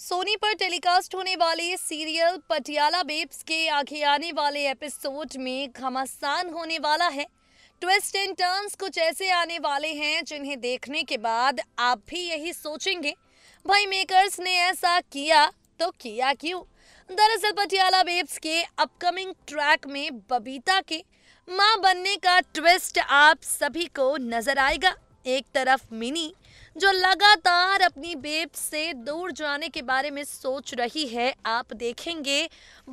सोनी पर टेलीकास्ट होने वाले सीरियल पटियाला बेब्स के आगे आने वाले एपिसोड में घमासान होने वाला है ट्विस्ट एंड टर्न्स कुछ ऐसे आने वाले हैं जिन्हें देखने के बाद आप भी यही सोचेंगे भाई मेकर्स ने ऐसा किया तो किया क्यों दरअसल पटियाला बेब्स के अपकमिंग ट्रैक में बबीता के माँ बनने का ट्विस्ट आप सभी को नजर आएगा एक तरफ मिनी जो लगातार अपनी बेब से दूर जाने के बारे में सोच रही है आप देखेंगे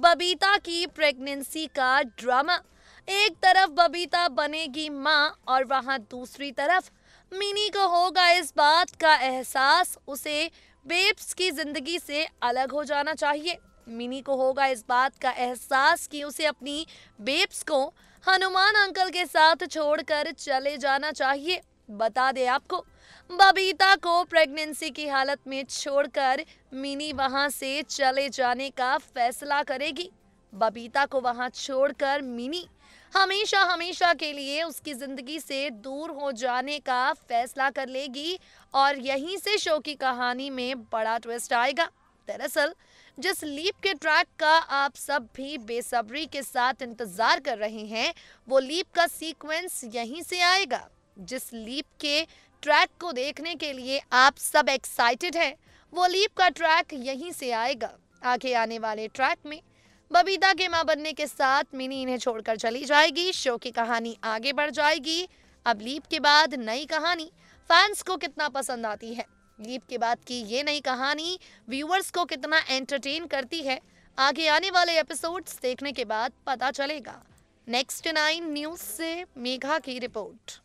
बबीता की प्रेगनेंसी का ड्रामा एक तरफ बबीता बनेगी माँ और वहाँ दूसरी तरफ मिनी को होगा इस बात का एहसास उसे बेब्स की ज़िंदगी से अलग हो जाना चाहिए मिनी को होगा इस बात का एहसास कि उसे अपनी बेब्स को हनुमान अंकल के साथ छोड़कर चले जाना चाहिए बता दे आपको बबीता को प्रेगनेंसी की हालत में छोड़कर मिनी वहां से चले जाने का फैसला करेगी बबीता को वहां छोड़कर मिनी हमेशा हमेशा के लिए उसकी ज़िंदगी से दूर हो जाने का फैसला कर लेगी और यहीं से शो की कहानी में बड़ा ट्विस्ट आएगा दरअसल जिस लीप के ट्रैक का आप सब भी बेसब्री के साथ इंतज़ार कर रहे हैं वो लीप का सीक्वेंस यहीं से आएगा जिस लीप के ट्रैक को देखने के लिए आप सब एक्साइटेड हैं वो लीप का ट्रैक यहीं से आएगा आगे आने वाले ट्रैक में बबीता के मां बनने के साथ मिनी इन्हें छोड़कर चली जाएगी शो की कहानी आगे बढ़ जाएगी अब लीप के बाद नई कहानी फैंस को कितना पसंद आती है लीप के बाद की ये नई कहानी व्यूअर्स को कितना एंटरटेन करती है आगे आने वाले एपिसोड्स देखने के बाद पता चलेगा नेक्स्ट नाइन न्यूज से मेघा की रिपोर्ट